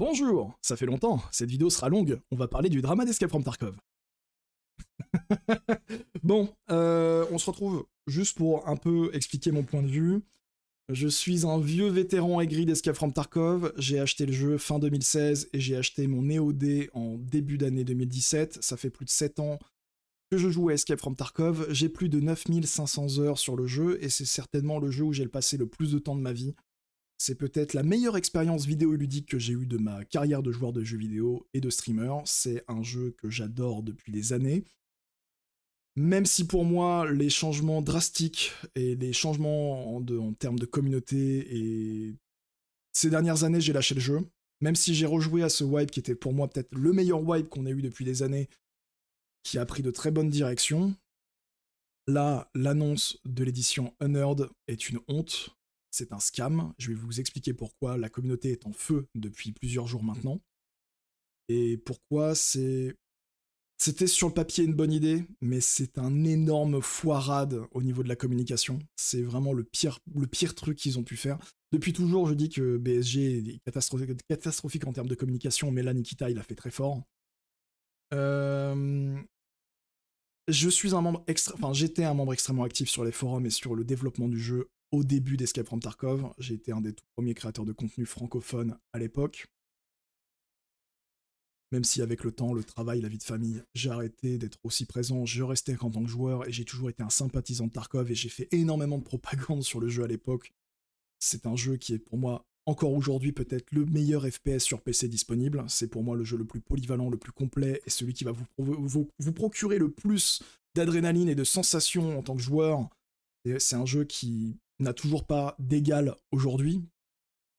Bonjour, ça fait longtemps, cette vidéo sera longue, on va parler du drama d'Escape from Tarkov. bon, euh, on se retrouve juste pour un peu expliquer mon point de vue. Je suis un vieux vétéran aigri d'Escape from Tarkov, j'ai acheté le jeu fin 2016 et j'ai acheté mon EOD en début d'année 2017, ça fait plus de 7 ans que je joue à Escape from Tarkov, j'ai plus de 9500 heures sur le jeu et c'est certainement le jeu où j'ai passé le plus de temps de ma vie. C'est peut-être la meilleure expérience vidéo ludique que j'ai eue de ma carrière de joueur de jeux vidéo et de streamer. C'est un jeu que j'adore depuis des années. Même si pour moi, les changements drastiques et les changements en, termes de communauté et ces dernières années, j'ai lâché le jeu. Même si j'ai rejoué à ce wipe qui était pour moi peut-être le meilleur wipe qu'on ait eu depuis des années, qui a pris de très bonnes directions. Là, l'annonce de l'édition Unheard est une honte c'est un scam. Je vais vous expliquer pourquoi la communauté est en feu depuis plusieurs jours mmh. maintenant. Et pourquoi c'est. C'était sur le papier une bonne idée, mais c'est un énorme foirade au niveau de la communication. C'est vraiment le pire, le pire truc qu'ils ont pu faire. Depuis toujours, je dis que BSG est catastrophique, en termes de communication, mais là, Nikita, il a fait très fort. Euh, je suis un membre extra... enfin, j'étais un membre extrêmement actif sur les forums et sur le développement du jeu au début d'Escape from Tarkov. J'ai été un des tout premiers créateurs de contenu francophone à l'époque. Même si avec le temps, le travail, la vie de famille, j'ai arrêté d'être aussi présent, je restais en tant que joueur et j'ai toujours été un sympathisant de Tarkov et j'ai fait énormément de propagande sur le jeu à l'époque. C'est un jeu qui est pour moi encore aujourd'hui peut-être le meilleur FPS sur PC disponible. C'est pour moi le jeu le plus polyvalent, le plus complet et celui qui va vous, vous, procurer le plus d'adrénaline et de sensations en tant que joueur. C'est un jeu qui n'a toujours pas d'égal aujourd'hui,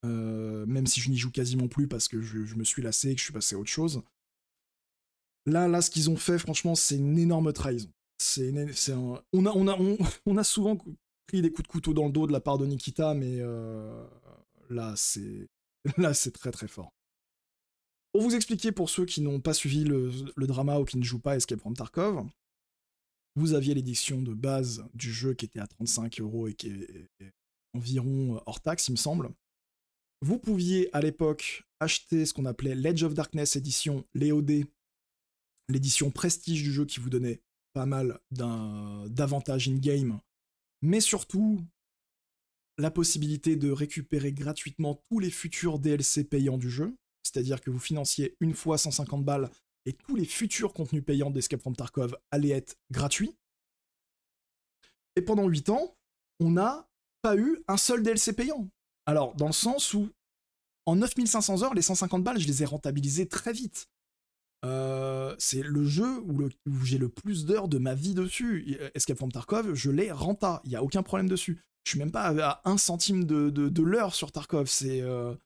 euh, même si je n'y joue quasiment plus parce que je, me suis lassé et que je suis passé à autre chose. Là, là, ce qu'ils ont fait, franchement, c'est une énorme trahison. C'est on, a, on, a, on, a souvent pris des coups de couteau dans le dos de la part de Nikita, mais euh, là, c'est là, c'est très très fort. Pour vous expliquer, pour ceux qui n'ont pas suivi le, le, drama ou qui ne jouent pas Escape from Tarkov, vous aviez l'édition de base du jeu qui était à 35 euros et qui est environ euh, hors taxe, il me semble. Vous pouviez à l'époque acheter ce qu'on appelait l'Edge of Darkness édition, l'EOD, l'édition prestige du jeu qui vous donnait pas mal d'avantages in-game, mais surtout la possibilité de récupérer gratuitement tous les futurs DLC payants du jeu, c'est-à-dire que vous financiez une fois 150 balles et tous les futurs contenus payants d'Escape from Tarkov allaient être gratuits. Et pendant 8 ans, on n'a pas eu un seul DLC payant. Alors, dans le sens où, en 9500 heures, les 150 balles, je les ai rentabilisées très vite. Euh, c'est le jeu où, j'ai le plus d'heures de ma vie dessus. Escape from Tarkov, je l'ai renta, il n'y a aucun problème dessus. Je suis même pas à un centime de, l'heure sur Tarkov, euh,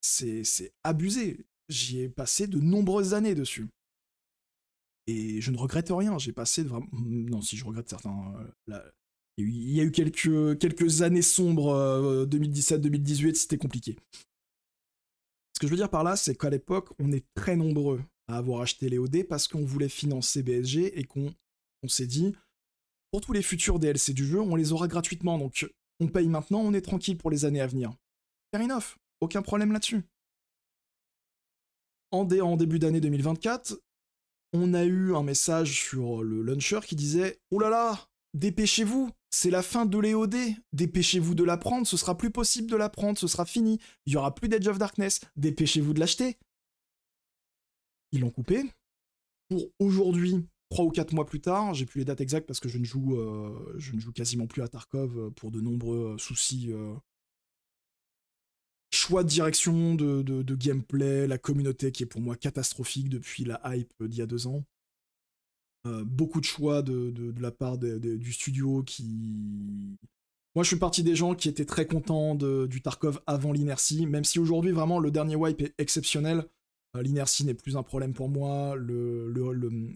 c'est abusé. J'y ai passé de nombreuses années dessus. Et je ne regrette rien. J'ai passé de vraiment. Mm, non, si je regrette certains. Euh, il y a eu quelques, quelques années sombres, 2017-2018, euh, c'était compliqué. Ce que je veux dire par là, c'est qu'à l'époque, on est très nombreux à avoir acheté les OD parce qu'on voulait financer BSG et qu'on on, s'est dit, pour tous les futurs DLC du jeu, on les aura gratuitement. Donc on paye maintenant, on est tranquille pour les années à venir. Fair enough, aucun problème là-dessus. en début d'année 2024, on a eu un message sur euh, le launcher qui disait Oh là là, dépêchez-vous, c'est la fin de l'EOD, dépêchez-vous de la prendre, ce sera plus possible de la prendre, ce sera fini, il y aura plus d'Edge of Darkness, dépêchez-vous de l'acheter. Ils l'ont coupé. Pour aujourd'hui, 3 ou 4 mois plus tard, j'ai plus les dates exactes parce que je ne joue, euh, je ne joue quasiment plus à Tarkov euh, pour de nombreux soucis choix de direction, de, gameplay, la communauté qui est pour moi catastrophique depuis la hype euh, d'il y a deux ans. Euh, beaucoup de choix de, la part du studio qui. Moi, je suis parti des gens qui étaient très contents du Tarkov avant l'inertie, même si aujourd'hui, vraiment, le dernier wipe est exceptionnel. Euh, l'inertie n'est plus un problème pour moi, le,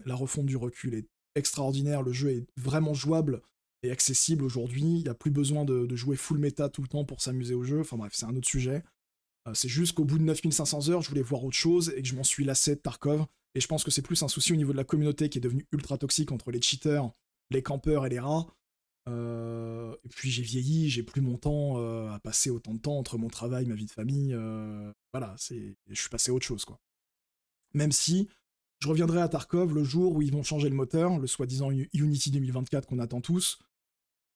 la refonte du recul est extraordinaire, le jeu est vraiment jouable et accessible aujourd'hui. Il n'y a plus besoin de, de, jouer full meta tout le temps pour s'amuser au jeu. Enfin bref, c'est un autre sujet. Euh, c'est juste qu'au bout de 9500 heures, je voulais voir autre chose et que je m'en suis lassé de Tarkov. Et je pense que c'est plus un souci au niveau de la communauté qui est devenue ultra toxique entre les cheaters, les campeurs et les rats. Euh, et puis j'ai vieilli, j'ai plus mon temps euh, à passer autant de temps entre mon travail, ma vie de famille. voilà, c'est, je suis passé à autre chose, quoi. Même si je reviendrai à Tarkov le jour où ils vont changer le moteur, le soi-disant Unity 2024 qu'on attend tous,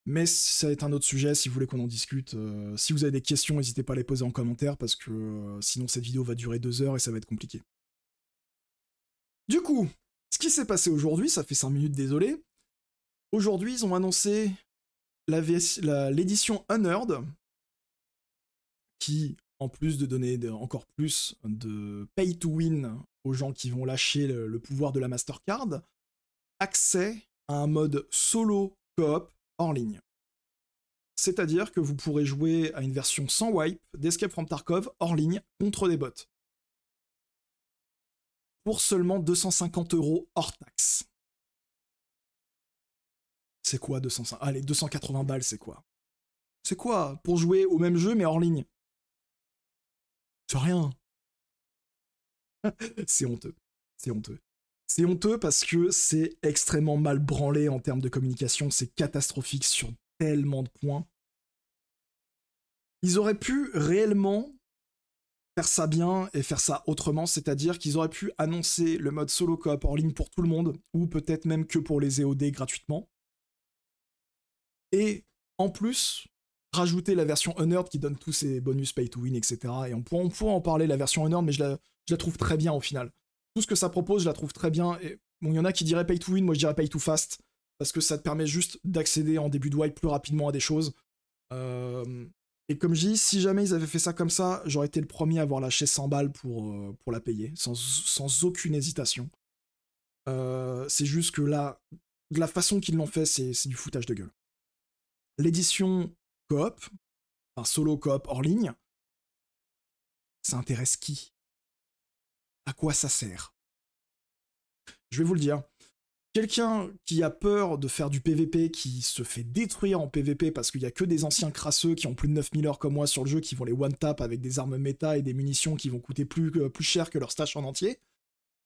mais ça va être un autre sujet, si vous voulez qu'on en discute, euh, si vous avez des questions, n'hésitez pas à les poser en commentaire, parce que euh, sinon cette vidéo va durer deux heures et ça va être compliqué. Du coup, ce qui s'est passé aujourd'hui, ça fait cinq minutes, désolé. Aujourd'hui, ils ont annoncé l'édition Unheard, qui, en plus de donner encore plus de pay to win aux gens qui vont lâcher le, le pouvoir de la Mastercard, accès à un mode solo coop en ligne. C'est-à-dire que vous pourrez jouer à une version sans wipe d'Escape from Tarkov hors ligne contre des bots. Pour seulement 250 euros hors taxe. C'est quoi 250... Allez, 280 balles, c'est quoi C'est quoi Pour jouer au même jeu mais hors ligne C'est rien. c'est honteux. C'est honteux. C'est honteux parce que c'est extrêmement mal branlé en termes de communication, c'est catastrophique sur tellement de points. Ils auraient pu réellement faire ça bien et faire ça autrement, c'est-à-dire qu'ils auraient pu annoncer le mode solo coop en ligne pour tout le monde, ou peut-être même que pour les EOD gratuitement. Et en plus, rajouter la version Unearth qui donne tous ces bonus pay to win, etc. Et on pourrait en parler, la version Unearth, mais je la trouve très bien au final tout ce que ça propose, je la trouve très bien. bon, il y en a qui diraient pay to win, moi je dirais pay to fast, parce que ça te permet juste d'accéder en début de wipe plus rapidement à des choses. Euh, et comme je dis, si jamais ils avaient fait ça comme ça, j'aurais été le premier à avoir lâché 100 balles euh, pour, la payer, sans, aucune hésitation. Euh, c'est juste que là, de la façon qu'ils l'ont fait, c'est du foutage de gueule. L'édition coop, enfin solo coop hors ligne, ça intéresse qui à quoi ça sert Je vais vous le dire. Quelqu'un qui a peur de faire du PVP, qui se fait détruire en PVP parce qu'il y a que des anciens crasseux qui ont plus de 9000 heures comme moi sur le jeu, qui vont les one-tap avec des armes méta et des munitions qui vont coûter euh, plus, cher que leur stash en entier,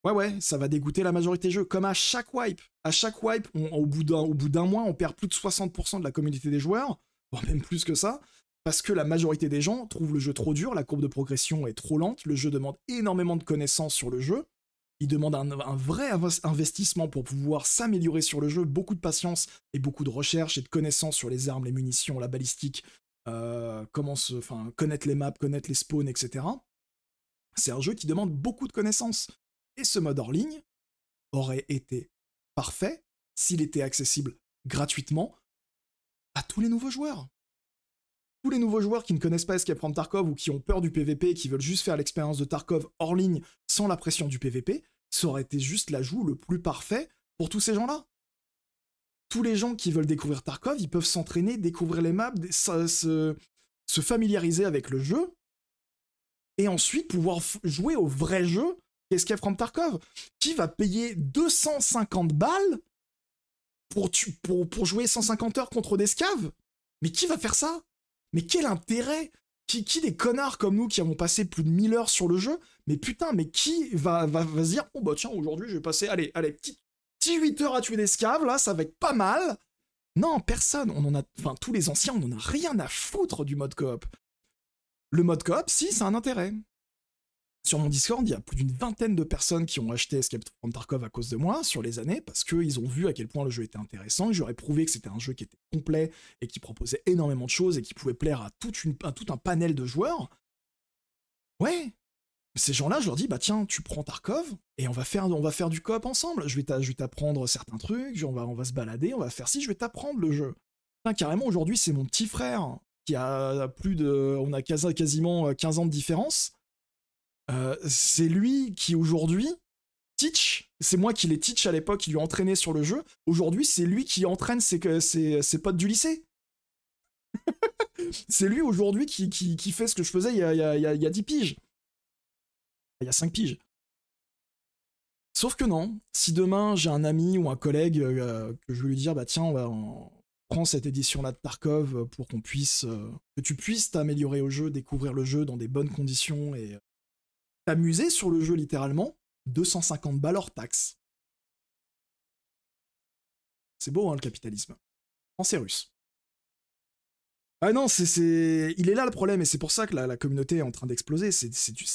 Ouais, ouais, ça va dégoûter la majorité des jeux. Comme à chaque wipe. À chaque wipe, au bout d'un mois, on perd plus de 60% de la communauté des joueurs, voire même plus que ça parce que la majorité des gens trouvent le jeu trop dur, la courbe de progression est trop lente, le jeu demande énormément de connaissances sur le jeu, il demande un, vrai investissement pour pouvoir s'améliorer sur le jeu, beaucoup de patience et beaucoup de recherche et de connaissances sur les armes, les munitions, la balistique, euh, comment connaître les maps, connaître les spawns, etc. C'est un jeu qui demande beaucoup de connaissances. Et ce mode hors ligne aurait été parfait s'il était accessible gratuitement à tous les nouveaux joueurs tous les nouveaux joueurs qui ne connaissent pas Escape from Tarkov ou qui ont peur du PVP et qui veulent juste faire l'expérience de Tarkov hors ligne sans la pression du PVP, ça aurait été juste l'ajout le plus parfait pour tous ces gens-là. Tous les gens qui veulent découvrir Tarkov, ils peuvent s'entraîner, découvrir les maps, se, familiariser avec le jeu, et ensuite pouvoir jouer au vrai jeu qu'Escape from Tarkov, qui va payer 250 balles pour, pour, jouer 150 heures contre des scaves. Mais qui va faire ça mais quel intérêt qui, qui, des connards comme nous qui avons passé plus de 1000 heures sur le jeu Mais putain, mais qui va, va, se dire, oh bah tiens, aujourd'hui je vais passer, allez, allez, petit, petit 8 heures à tuer des scaves, là, ça va être pas mal Non, personne, on en a, enfin tous les anciens, on en a rien à foutre du mode coop. Le mode coop, si, c'est un intérêt. Sur mon Discord, il y a plus d'une vingtaine de personnes qui ont acheté Escape from Tarkov à cause de moi sur les années parce qu'ils ont vu à quel point le jeu était intéressant j'aurais prouvé que c'était un jeu qui était complet et qui proposait énormément de choses et qui pouvait plaire à, tout un panel de joueurs. Ouais, ces gens-là, je leur dis, bah tiens, tu prends Tarkov et on va faire, on va faire du coop ensemble. Je vais t'apprendre certains trucs, on va, va se balader, on va faire ci, je vais t'apprendre le jeu. carrément, aujourd'hui, c'est mon petit frère qui a plus de. On a quasiment 15 euh, ans de différence euh, c'est lui qui aujourd'hui teach, c'est moi qui les teach à l'époque, qui lui entraînait sur le jeu. Aujourd'hui, c'est lui qui entraîne ses, ses, potes du lycée. c'est lui aujourd'hui qui, fait ce que je faisais il y a, 10 piges. Il y a 5 piges. Sauf que non, si demain j'ai un ami ou un collègue euh, que je veux lui dire, bah tiens, on va prendre cette édition-là de Tarkov pour qu'on puisse, euh, que tu puisses t'améliorer au jeu, découvrir le jeu dans des bonnes conditions et amusé sur le jeu littéralement, 250 balles hors taxe. C'est beau, hein, le capitalisme. En russe. Ah non, c'est, il est là le problème, et c'est pour ça que la, communauté est en train d'exploser. C'est,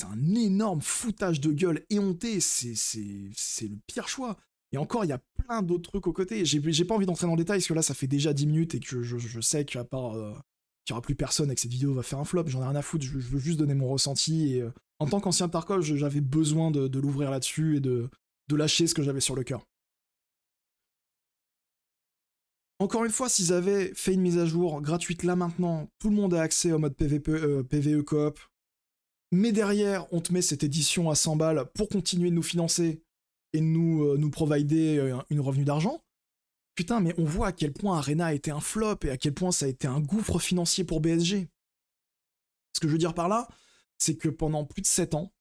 un énorme foutage de gueule éhonté, c'est, c'est, le pire choix. Et encore, il y a plein d'autres trucs aux côtés. J'ai, pas envie d'entrer dans le détail, parce que là, ça fait déjà 10 minutes, et que je, sais qu'à part euh, qu'il n'y aura plus personne et que cette vidéo va faire un flop, j'en ai rien à foutre, je, veux juste donner mon ressenti, et euh, en tant qu'ancien Tarkov, j'avais besoin de, l'ouvrir là-dessus et de, lâcher ce que j'avais sur le cœur. Encore une fois, s'ils avaient fait une mise à jour gratuite là maintenant, tout le monde a accès au mode PVE euh, coop. Mais derrière, on te met cette édition à 100 balles pour continuer de nous financer et de nous, euh, nous provider euh, une revenu d'argent. Putain, mais on voit à quel point Arena a été un flop et à quel point ça a été un gouffre financier pour BSG. Ce que je veux dire par là, c'est que pendant plus de 7 ans,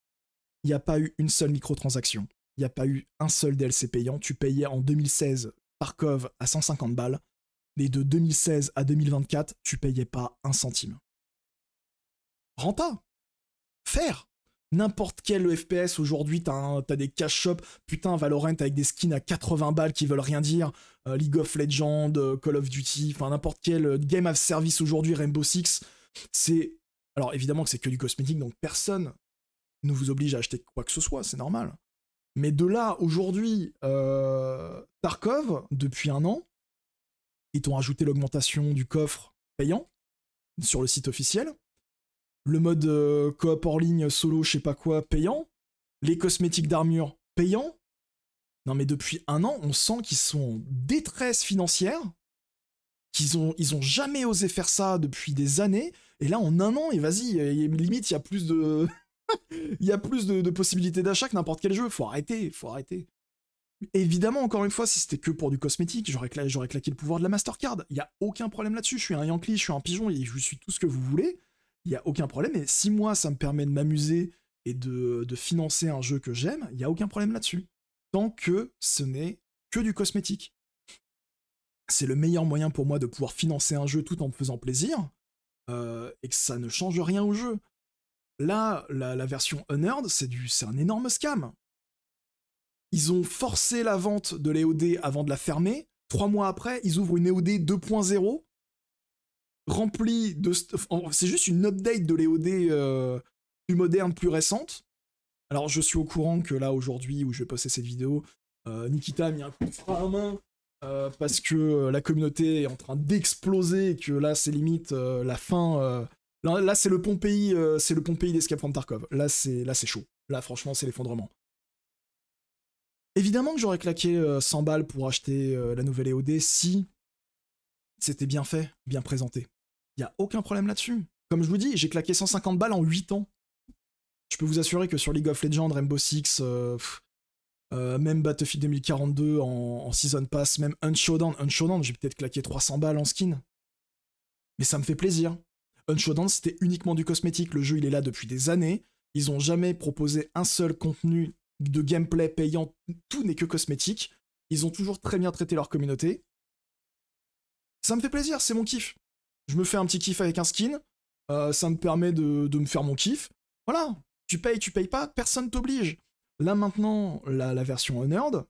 il n'y a pas eu une seule microtransaction. Il n'y a pas eu un seul DLC payant. Tu payais en 2016 Parkov à 150 balles, mais de 2016 à 2024, tu payais pas un centime. Renta Faire N'importe quel FPS aujourd'hui, t'as des cash shops, putain, Valorant avec des skins à 80 balles qui veulent rien dire, euh, League of Legends, euh, Call of Duty, enfin n'importe quel euh, game of service aujourd'hui, Rainbow Six, c'est alors évidemment que c'est que du cosmétique, donc personne ne vous oblige à acheter quoi que ce soit, c'est normal. Mais de là, aujourd'hui, euh, Tarkov, depuis un an, ils t'ont rajouté l'augmentation du coffre payant sur le site officiel, le mode euh, coop hors ligne solo, je sais pas quoi, payant, les cosmétiques d'armure payants. Non mais depuis un an, on sent qu'ils sont en détresse financière qu'ils n'ont ils ont jamais osé faire ça depuis des années. Et là, en un an, et vas-y, limite, il y a plus de, il a plus de, possibilités d'achat que n'importe quel jeu. Faut arrêter, faut arrêter. Évidemment, encore une fois, si c'était que pour du cosmétique, j'aurais claqué le pouvoir de la Mastercard. Il y a aucun problème là-dessus. Je suis un Yankee, je suis un pigeon, et je suis tout ce que vous voulez. Il y a aucun problème. Et si moi, ça me permet de m'amuser et de, de financer un jeu que j'aime, il y a aucun problème là-dessus. Tant que ce n'est que du cosmétique c'est le meilleur moyen pour moi de pouvoir financer un jeu tout en me faisant plaisir, euh, et que ça ne change rien au jeu. Là, la, version Unheard, c'est un énorme scam. Ils ont forcé la vente de l'EOD avant de la fermer. Trois mois après, ils ouvrent une EOD 2.0 remplie de... C'est juste une update de l'EOD euh, plus moderne, plus récente. Alors, je suis au courant que là, aujourd'hui, où je vais poster cette vidéo, euh, Nikita a mis un coup de à main euh, parce que euh, la communauté est en train d'exploser et que là c'est limite euh, la fin. Là, c'est le Pompéi, c'est le d'Escape from Tarkov. Là c'est là c'est chaud. Là franchement c'est l'effondrement. Évidemment que j'aurais claqué 100 balles pour acheter la nouvelle EOD si c'était bien fait, bien présenté. Il a aucun problème là-dessus. Comme je vous dis, j'ai claqué 150 balles en 8 ans. Je peux vous assurer que sur League of Legends, Rainbow Six, euh, même Battlefield 2042 en, Season Pass, même Unshowdown. Unshowdown, j'ai peut-être claqué 300 balles en skin. Mais ça me fait plaisir. Unshowdown, c'était uniquement du cosmétique. Le jeu, il est là depuis des années. Ils n'ont jamais proposé un seul contenu de gameplay payant. Tout n'est que cosmétique. Ils ont toujours très bien traité leur communauté. Ça me fait plaisir, c'est mon kiff. Je me fais un petit kiff avec un skin. Euh, ça me permet de, de me faire mon kiff. Voilà, tu payes, tu payes pas, personne t'oblige. Là maintenant, la, version Honored,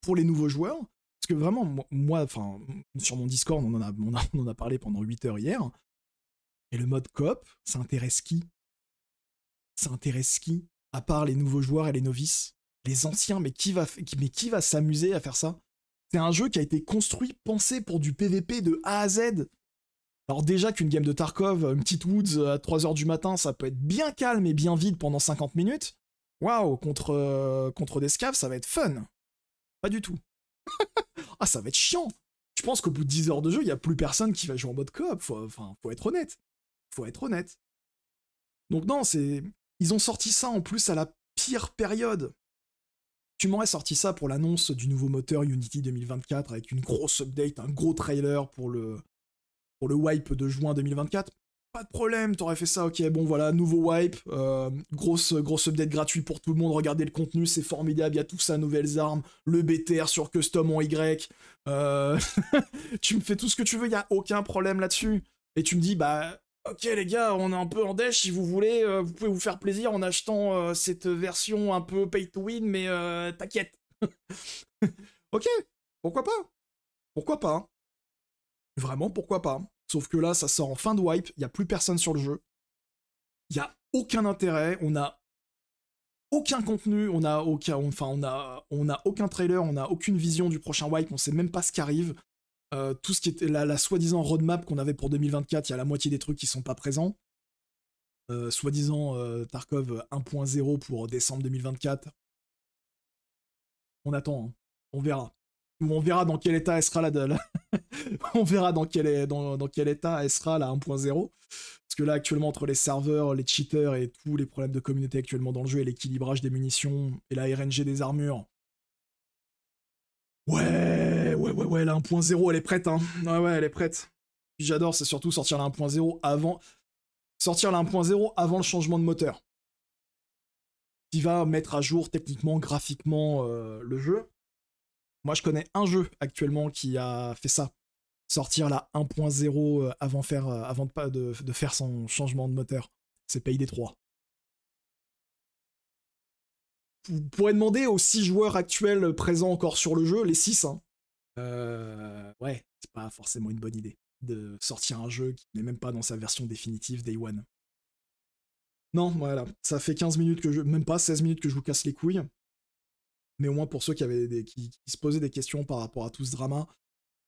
pour les nouveaux joueurs, parce que vraiment, moi, enfin, sur mon Discord, on en, a, on, en a parlé pendant 8 heures hier, et le mode coop, ça intéresse qui Ça intéresse qui À part les nouveaux joueurs et les novices Les anciens, mais qui va, mais qui va s'amuser à faire ça C'est un jeu qui a été construit, pensé pour du PVP de A à Z. Alors déjà qu'une game de Tarkov, une petite Woods à 3h du matin, ça peut être bien calme et bien vide pendant 50 minutes. Waouh, contre, euh, contre des ça va être fun. Pas du tout. ah, ça va être chiant. Je pense qu'au bout de 10 heures de jeu, il n'y a plus personne qui va jouer en mode coop. enfin, faut être honnête. Faut être honnête. Donc non, c'est... Ils ont sorti ça en plus à la pire période. Tu m'aurais sorti ça pour l'annonce du nouveau moteur Unity 2024 avec une grosse update, un gros trailer pour le, pour le wipe de juin 2024. Pas de problème, t'aurais fait ça, ok, bon voilà, nouveau wipe, euh, grosse, grosse update gratuite pour tout le monde, regardez le contenu, c'est formidable, il y a tout ça, nouvelles armes, le BTR sur custom en Y, euh, tu me fais tout ce que tu veux, il a aucun problème là-dessus. Et tu me dis, bah ok les gars, on est un peu en dèche, si vous voulez, euh, vous pouvez vous faire plaisir en achetant cette version un peu pay to win, mais t'inquiète. ok, pourquoi pas Pourquoi pas hein. Vraiment, pourquoi pas Sauf que là, ça sort en fin de wipe, il n'y a plus personne sur le jeu. Il n'y a aucun intérêt, on a aucun contenu, on a aucun, enfin, on a, on a aucun trailer, on n'a aucune vision du prochain wipe, on sait même pas ce qui arrive. Euh, tout ce qui était la, soi-disant roadmap qu'on avait pour 2024, il y a la moitié des trucs qui sont pas présents. Euh, soi-disant euh, Tarkov 1.0 pour décembre 2024. On attend, hein. on verra on verra dans quel état elle sera la De, on verra dans quel, état elle sera la 1.0. Parce que là, actuellement, entre les serveurs, les cheaters et tous les problèmes de communauté actuellement dans le jeu et l'équilibrage des munitions et la RNG des armures. Ouais, ouais, ouais, ouais, la 1.0, elle est prête, hein. Ouais, ouais, elle est prête. j'adore, c'est surtout sortir la 1.0 avant. Sortir la 1.0 avant le changement de moteur. Qui va mettre à jour techniquement, graphiquement euh, le jeu moi, je connais un jeu actuellement qui a fait ça. Sortir la 1.0 euh, avant, faire, euh, avant de, de, de, faire son changement de moteur. C'est Payday 3. Vous pourrez demander aux 6 joueurs actuels présents encore sur le jeu, les 6, hein. euh, ouais, c'est pas forcément une bonne idée de sortir un jeu qui n'est même pas dans sa version définitive Day One. Non, voilà, ça fait 15 minutes que je... même pas 16 minutes que je vous casse les couilles moins pour ceux qui, avaient qui, se posaient des questions par rapport à tout ce drama,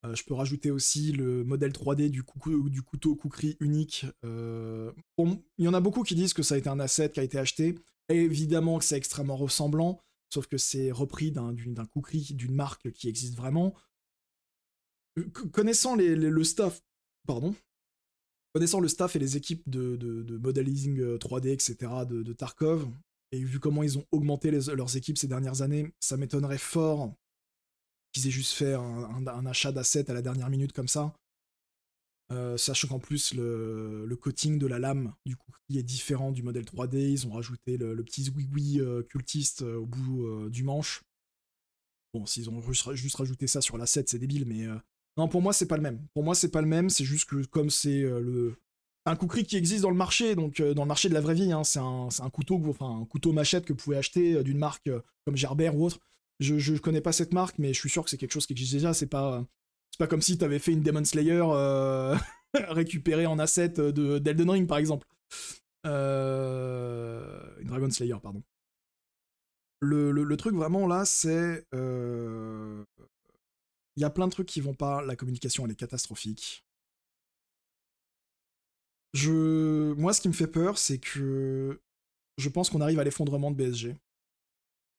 euh, je peux rajouter aussi le modèle 3D du, couteau Kukri unique. Euh, il y en a beaucoup qui disent que ça a été un asset qui a été acheté. évidemment que c'est extrêmement ressemblant, sauf que c'est repris d'un Kukri, d'une marque qui existe vraiment. Euh, connaissant le staff, pardon, connaissant le staff et les équipes de, de, modeling 3D, etc., de Tarkov, et vu comment ils ont augmenté leurs équipes ces dernières années, ça m'étonnerait fort qu'ils aient juste fait un, achat d'assets à la dernière minute comme ça. Euh, sachant qu'en plus, le, coating de la lame, du coup, qui est différent du modèle 3D, ils ont rajouté le, petit zouigoui euh, cultiste euh, au bout du manche. Bon, s'ils ont juste rajouté ça sur l'asset, c'est débile, mais. non, pour moi, c'est pas le même. Pour moi, c'est pas le même, c'est juste que comme c'est le, un kukri qui existe dans le marché, donc euh, dans le marché de la vraie vie. Hein, c'est un, couteau, un couteau machette que vous pouvez acheter euh, d'une marque euh, comme Gerber ou autre. Je, ne connais pas cette marque, mais je suis sûr que c'est quelque chose qui existe déjà. C'est pas c'est pas comme si tu avais fait une Demon Slayer récupérée en asset de d'Elden Ring par exemple. une Dragon Slayer, pardon. Le, le truc vraiment là, c'est il y a plein de trucs qui vont pas. La communication elle est catastrophique. Je, moi, ce qui me fait peur, c'est que je pense qu'on arrive à l'effondrement de BSG.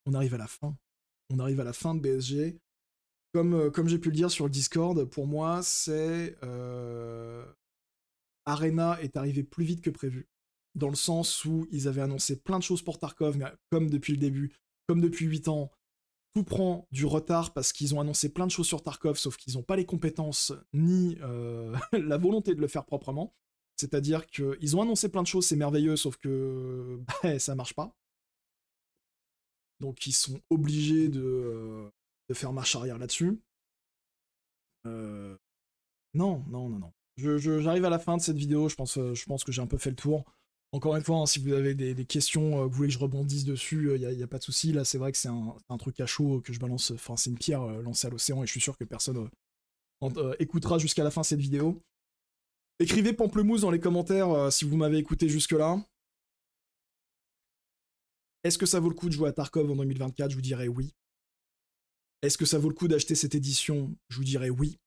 On arrive à la fin. On arrive à la fin de BSG. Euh, comme, j'ai pu le dire sur le Discord, pour moi, c'est euh, Arena est arrivé plus vite que prévu, dans le sens où ils avaient annoncé plein de choses pour Tarkov, mais euh, comme depuis le début, comme depuis 8 ans, tout prend du retard parce qu'ils ont annoncé plein de choses sur Tarkov, sauf qu'ils n'ont pas les compétences ni la volonté de le faire proprement. C'est-à-dire qu'ils ont annoncé plein de choses, c'est merveilleux, sauf que ça bah, ça marche pas. Donc ils sont obligés de, euh, faire marche arrière là-dessus. Euh, non, non, non, non. J'arrive à la fin de cette vidéo, euh, je pense, que j'ai un peu fait le tour. Encore une fois, hein, si vous avez des, questions, vous voulez que je rebondisse dessus, il n'y a, pas de souci. Là, c'est vrai que c'est un, truc à chaud que je balance, enfin, c'est une pierre lancée à l'océan et je suis sûr que personne n'écoutera écoutera jusqu'à la fin cette vidéo. Écrivez Pamplemousse dans les commentaires euh, si vous m'avez écouté jusque-là. Est-ce que ça vaut le coup de jouer à Tarkov en 2024 Je vous dirais oui. Est-ce que ça vaut le coup d'acheter cette édition Je vous dirais oui.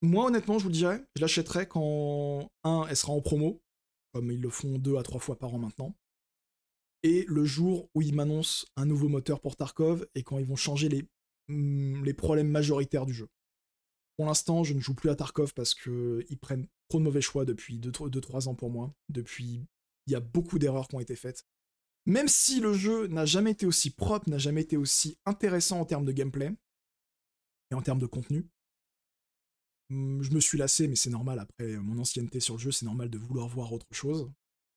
Moi, honnêtement, je vous le dirais, je l'achèterai quand, un, elle sera en promo, comme ils le font deux à trois fois par an maintenant, et le jour où ils m'annoncent un nouveau moteur pour Tarkov et quand ils vont changer les, hmm, les problèmes majoritaires du jeu. Pour l'instant, je ne joue plus à Tarkov parce qu'ils prennent trop de mauvais choix depuis 2-3 ans pour moi. Depuis, il y a beaucoup d'erreurs qui ont été faites. Même si le jeu n'a jamais été aussi propre, n'a jamais été aussi intéressant en termes de gameplay et en termes de contenu, hum, je me suis lassé, mais c'est normal, après mon ancienneté sur le jeu, c'est normal de vouloir voir autre chose.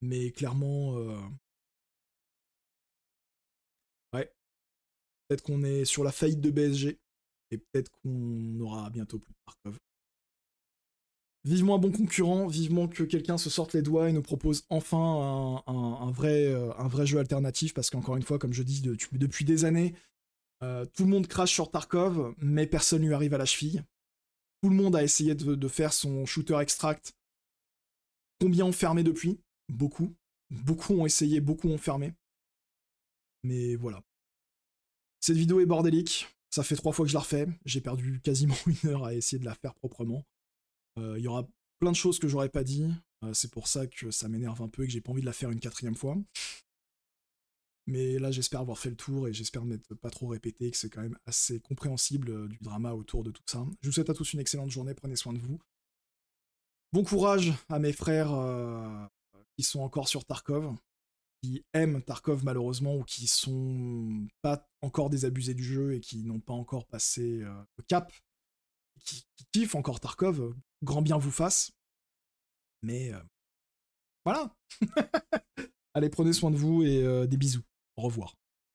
Mais clairement... Euh, ouais. Peut-être qu'on est sur la faillite de BSG. Et peut-être qu'on aura bientôt plus de Tarkov. Vivement un bon concurrent, vivement que quelqu'un se sorte les doigts et nous propose enfin un, vrai, euh, un vrai jeu alternatif, parce qu'encore une fois, comme je dis depuis des années, euh, tout le monde crache sur Tarkov, mais personne lui arrive à la cheville. Tout le monde a essayé de, de faire son shooter extract. Combien ont fermé depuis Beaucoup. Beaucoup ont essayé, beaucoup ont fermé. Mais voilà. Cette vidéo est bordélique. Ça fait trois fois que je la refais. J'ai perdu quasiment une heure à essayer de la faire proprement. Euh, il y aura plein de choses que j'aurais pas dit. Euh, c'est pour ça que ça m'énerve un peu et que j'ai pas envie de la faire une quatrième fois. Mais là, j'espère avoir fait le tour et j'espère ne pas trop répété, que c'est quand même assez compréhensible euh, du drama autour de tout ça. Je vous souhaite à tous une excellente journée, prenez soin de vous. Bon courage à mes frères qui sont encore sur Tarkov qui aiment Tarkov malheureusement ou qui sont pas encore désabusés du jeu et qui n'ont pas encore passé euh, le cap, qui, kiffent encore Tarkov, grand bien vous fasse. Mais euh, voilà. Allez, prenez soin de vous et euh, des bisous. Au revoir.